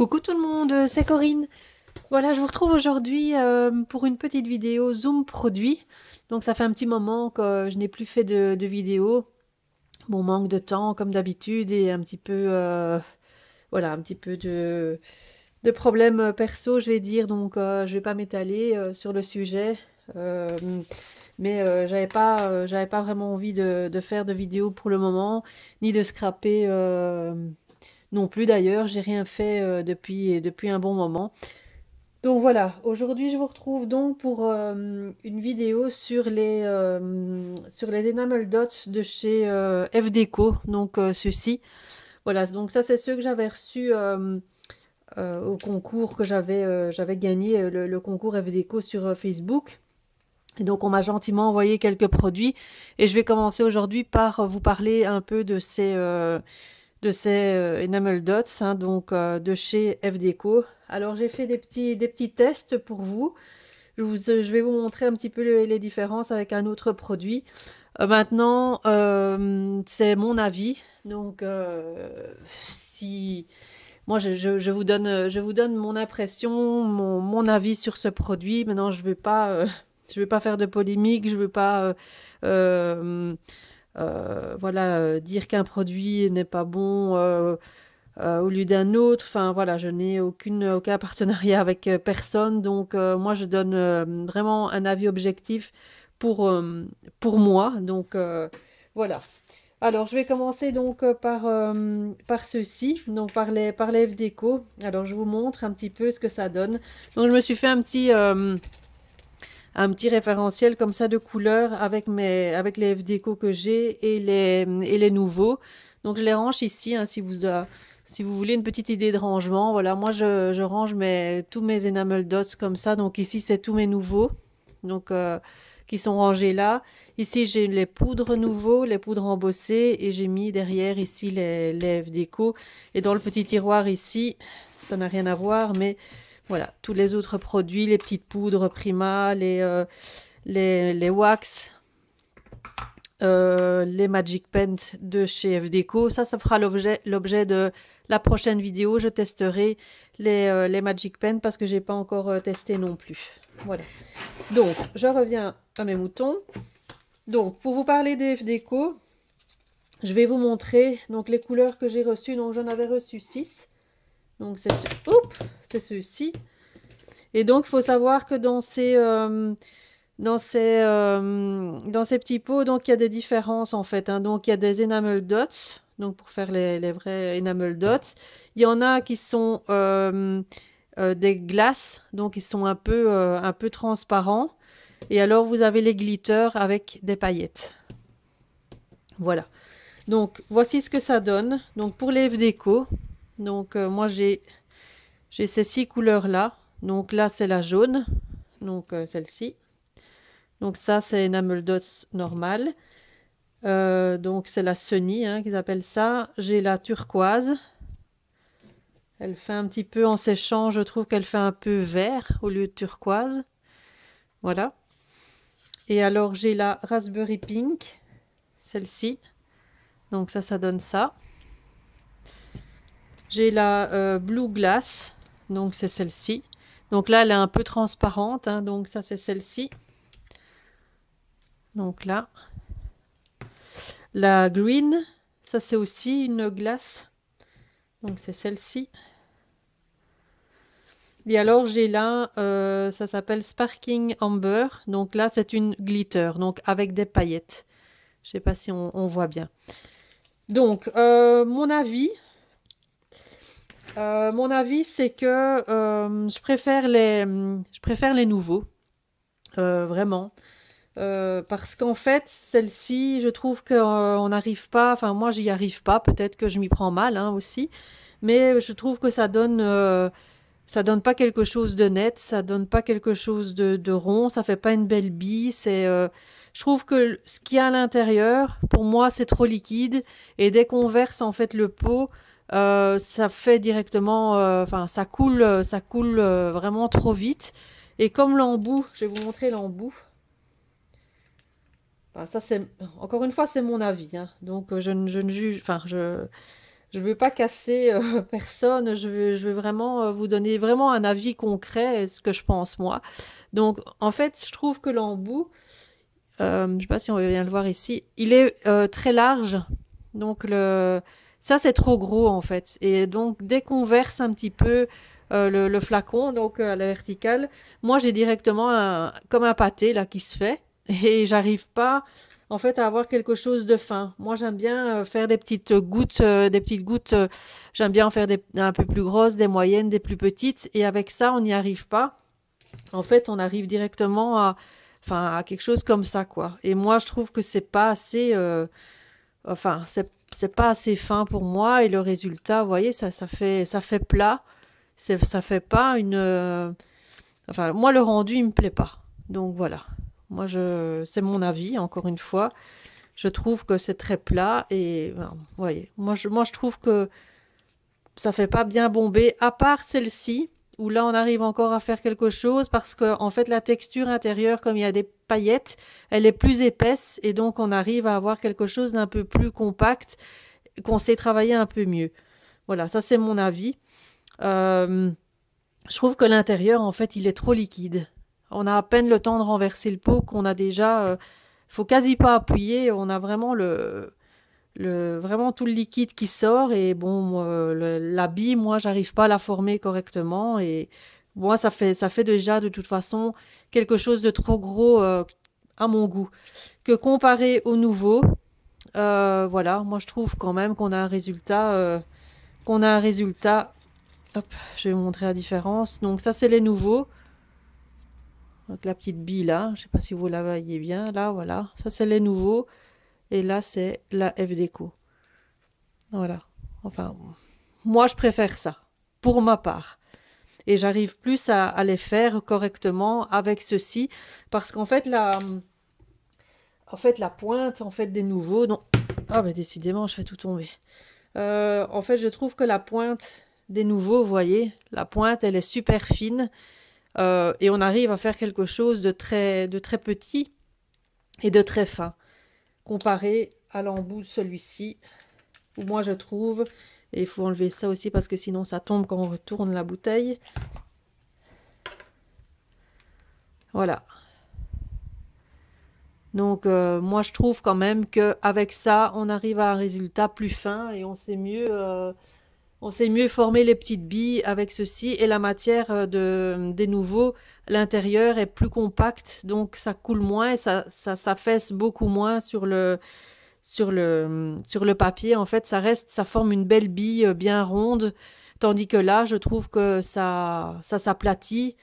Coucou tout le monde, euh, c'est Corinne. Voilà, je vous retrouve aujourd'hui euh, pour une petite vidéo Zoom produit. Donc ça fait un petit moment que je n'ai plus fait de, vidéo. Mon manque de temps comme d'habitude et un petit peu euh, voilà, un petit peu de, de problèmes perso, je vais dire. Donc je je vais pas m'étaler sur le sujet. mais j'avais pas pas vraiment envie de, de, faire de vidéo pour le moment, ni de scraper non plus d'ailleurs, j'ai rien fait euh, depuis, depuis un bon moment. Donc voilà, aujourd'hui je vous retrouve donc pour euh, une vidéo sur les, euh, sur les enamel dots de chez FDECO, donc ceci, Voilà, donc ça c'est ceux que j'avais reçus au concours que j'avais gagné, le, le, concours FDECO sur Facebook. Et donc on m'a gentiment envoyé quelques produits et je vais commencer aujourd'hui par vous parler un peu de ces de ces euh, enamel dots, hein, donc euh, de chez FDECO. Alors j'ai fait des petits, des petits tests pour vous. Je, euh, vais vous montrer un petit peu les, différences avec un autre produit. maintenant, c'est mon avis. Donc, si moi, je, vous donne, je vous donne mon impression, mon, avis sur ce produit. Maintenant, je ne pas, je pas faire de polémique. Je veux pas euh, voilà, euh, dire qu'un produit n'est pas bon euh, au lieu d'un autre. Enfin voilà, je n'ai aucune, aucun partenariat avec personne, donc moi je donne vraiment un avis objectif pour, pour moi. Donc voilà. Alors je vais commencer donc par, par ceci, donc par les, par les déco e Alors je vous montre un petit peu ce que ça donne. Donc je me suis fait un petit un petit référentiel comme ça de couleurs avec, mes, avec les FDECO que j'ai et les, les nouveaux. Donc je les range ici hein, si, vous, euh, si vous voulez une petite idée de rangement. Voilà, moi je, range mes, tous mes enamel dots comme ça. Donc ici c'est tous mes nouveaux donc, euh, qui sont rangés là. Ici j'ai les poudres nouveaux, les poudres embossées et j'ai mis derrière ici les, les FDECO. Et dans le petit tiroir ici, ça n'a rien à voir mais voilà, tous les autres produits, les petites poudres Prima, les, euh, les, wax, euh, les Magic Pens de chez FDECO. Ça, ça fera l'objet de la prochaine vidéo. Je testerai les, euh, Magic Pen parce que je n'ai pas encore testé non plus. Voilà. Donc, je reviens à mes moutons. Donc, pour vous parler des FDECO, je vais vous montrer donc, les couleurs que j'ai reçues. Donc, j'en avais reçu 6. Donc c'est ce... ci Et donc, il faut savoir que dans ces, euh, dans ces, euh, dans ces petits pots, donc il y a des différences en fait. Hein. Donc il y a des enamel dots, donc pour faire les, vrais enamel dots. Il y en a qui sont euh, des glaces, donc ils sont un peu, un peu transparents. Et alors vous avez les glitters avec des paillettes. Voilà. Donc voici ce que ça donne. Donc pour les déco, donc euh, moi j'ai ces six couleurs là. Donc là c'est la jaune, donc euh, celle-ci. Donc ça c'est enamel dots normal. Euh, donc c'est la Sunny hein, qu'ils appellent ça. J'ai la turquoise. Elle fait un petit peu en séchant, je trouve qu'elle fait un peu vert au lieu de turquoise. Voilà. Et alors j'ai la raspberry pink, celle-ci. Donc ça, ça donne ça. J'ai la euh, Blue Glass, donc c'est celle-ci. Donc là, elle est un peu transparente, hein, donc ça c'est celle-ci. Donc là. La Green, ça c'est aussi une glace. Donc c'est celle-ci. Et alors j'ai là, euh, ça s'appelle Sparking Amber. Donc là c'est une glitter, donc avec des paillettes. Je ne sais pas si on, voit bien. Donc euh, mon avis, euh, mon avis, c'est que euh, je, préfère les, nouveaux, euh, vraiment. parce qu'en fait, celle-ci, je trouve qu'on n'arrive pas, enfin moi j'y arrive pas, peut-être que je m'y prends mal hein, aussi, mais je trouve que ça donne, ça donne pas quelque chose de net, ça donne pas quelque chose de, rond, ça fait pas une belle bille, c'est je trouve que ce qu'il y a à l'intérieur, pour moi, c'est trop liquide. Et dès qu'on verse en fait le pot, euh, ça fait directement, euh, enfin ça coule, euh, ça coule vraiment trop vite. Et comme l'embout, je vais vous montrer l'embout. ça c'est, encore une fois, c'est mon avis. Hein. Donc je ne, je ne juge, enfin je, je veux pas casser personne. Je veux, je veux vraiment vous donner vraiment un avis concret, ce que je pense moi. Donc en fait, je trouve que l'embout, je ne sais pas si on veut bien le voir ici, il est très large. Donc le ça c'est trop gros en fait. Et donc dès qu'on verse un petit peu euh, le, flacon, donc euh, à la verticale, moi j'ai directement comme un pâté là qui se fait et j'arrive pas en fait à avoir quelque chose de fin. Moi j'aime bien euh, faire des petites gouttes, des petites gouttes. j'aime bien en faire des un peu plus grosses, des moyennes, des plus petites. Et avec ça on n'y arrive pas. En fait on arrive directement à, enfin à quelque chose comme ça quoi. Et moi je trouve que c'est pas assez. enfin c'est c'est pas assez fin pour moi et le résultat, vous voyez, ça, ça fait, ça fait plat. Ça fait pas une. Euh, enfin, moi, le rendu, il me plaît pas. Donc voilà. Moi, je, c'est mon avis, encore une fois. Je trouve que c'est très plat et, ben, vous voyez, moi je, moi, je trouve que ça fait pas bien bomber, à part celle-ci où là on arrive encore à faire quelque chose parce que en fait la texture intérieure comme il y a des paillettes elle est plus épaisse et donc on arrive à avoir quelque chose d'un peu plus compact qu'on sait travailler un peu mieux voilà ça c'est mon avis euh, je trouve que l'intérieur en fait il est trop liquide on a à peine le temps de renverser le pot qu'on a déjà euh, faut quasi pas appuyer on a vraiment le vraiment tout le liquide qui sort et bon la bille moi j'arrive pas à la former correctement et moi ça fait ça fait déjà de toute façon quelque chose de trop gros euh, à mon goût que comparé au nouveaux euh, voilà moi je trouve quand même qu'on a un résultat euh, qu'on a un résultat hop je vais vous montrer la différence donc ça c'est les nouveaux donc la petite bille là je sais pas si vous la voyez bien là voilà ça c'est les nouveaux et là, c'est la FDECO. Voilà. Enfin, moi, je préfère ça, pour ma part. Et j'arrive plus à, les faire correctement avec ceci, parce qu'en fait, la, en fait, la pointe en fait, des nouveaux... Non. Ah, ben décidément, je fais tout tomber. Euh, en fait, je trouve que la pointe des nouveaux, vous voyez, la pointe, elle est super fine. Euh, et on arrive à faire quelque chose de très, de très petit et de très fin comparé à l'embout celui-ci, où moi je trouve, et il faut enlever ça aussi parce que sinon ça tombe quand on retourne la bouteille. Voilà. Donc euh, moi je trouve quand même que avec ça, on arrive à un résultat plus fin et on sait mieux... Euh, on sait mieux former les petites billes avec ceci et la matière euh, de, des nouveaux, l'intérieur est plus compact, donc ça coule moins et ça, ça, beaucoup moins sur le, sur, le, sur le papier. En fait, ça reste, ça forme une belle bille euh, bien ronde, tandis que là, je trouve que ça, ça s'aplatit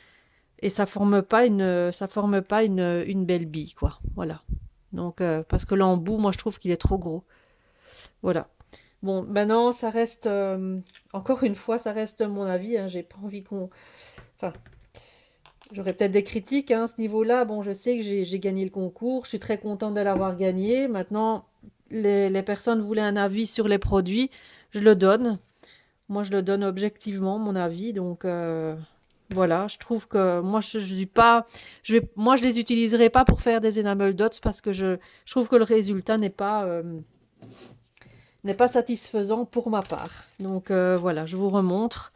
et ça forme pas une, ça forme pas une, belle bille, quoi. Voilà. Donc, euh, parce que l'embout, moi, je trouve qu'il est trop gros. Voilà. Bon, maintenant, ça reste, euh, encore une fois, ça reste mon avis. Hein. J'ai pas envie qu'on. Enfin, J'aurais peut-être des critiques hein, à ce niveau-là. Bon, je sais que j'ai gagné le concours, je suis très contente de l'avoir gagné. Maintenant, les, personnes voulaient un avis sur les produits, je le donne. Moi, je le donne objectivement, mon avis. Donc, euh, voilà, je trouve que moi, je ne pas. Je vais, moi, je les utiliserai pas pour faire des enable dots parce que je, trouve que le résultat n'est pas. Euh, n'est pas satisfaisant pour ma part. Donc euh, voilà, je vous remontre.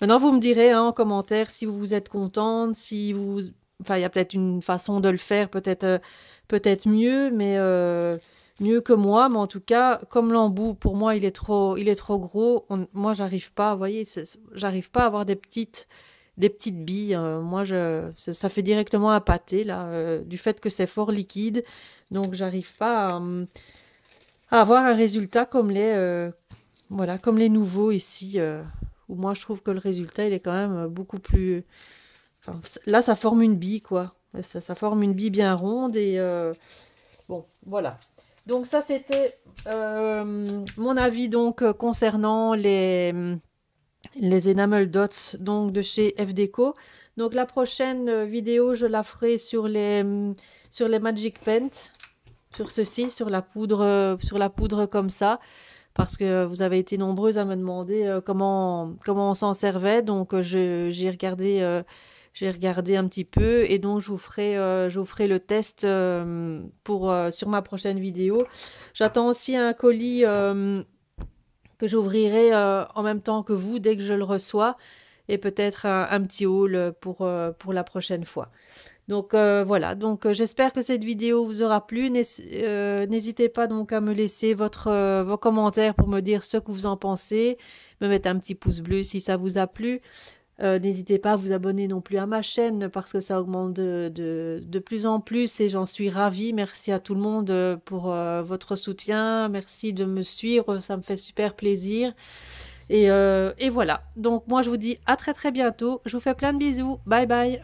Maintenant, vous me direz hein, en commentaire si vous êtes contente, si vous... Enfin, il y a peut-être une façon de le faire, peut-être euh, peut-être mieux, mais euh, mieux que moi. Mais en tout cas, comme l'embout, pour moi, il est trop, il est trop gros. moi, j'arrive pas, vous voyez, j'arrive pas à avoir des petites des petites billes. Hein. moi, je, ça, fait directement un pâté, là, du fait que c'est fort liquide. Donc, j'arrive pas à, hum, avoir un résultat comme les, euh, voilà, comme les nouveaux ici, euh, où moi je trouve que le résultat il est quand même beaucoup plus... là ça forme une bille quoi, ça, forme une bille bien ronde et euh, bon voilà. Donc ça c'était mon avis donc concernant les, les enamel dots donc de chez FDeco. Donc la prochaine vidéo je la ferai sur les, sur les Magic Paint sur ceci, sur la poudre, euh, sur la poudre comme ça, parce que vous avez été nombreuses à me demander euh, comment, comment on s'en servait. Donc euh, j'ai regardé, j'ai regardé un petit peu et donc je vous ferai, je ferai le test pour, sur ma prochaine vidéo. J'attends aussi un colis que j'ouvrirai en même temps que vous dès que je le reçois et peut-être un, petit haul pour, pour la prochaine fois. Donc euh, voilà, donc euh, j'espère que cette vidéo vous aura plu. Euh, n'hésitez pas donc à me laisser votre, vos commentaires pour me dire ce que vous en pensez, me mettre un petit pouce bleu si ça vous a plu. N'hésitez pas à vous abonner non plus à ma chaîne parce que ça augmente de, de, plus en plus et j'en suis ravie. Merci à tout le monde pour votre soutien. Merci de me suivre, ça me fait super plaisir. et voilà, donc moi je vous dis à très très bientôt. Je vous fais plein de bisous. Bye bye.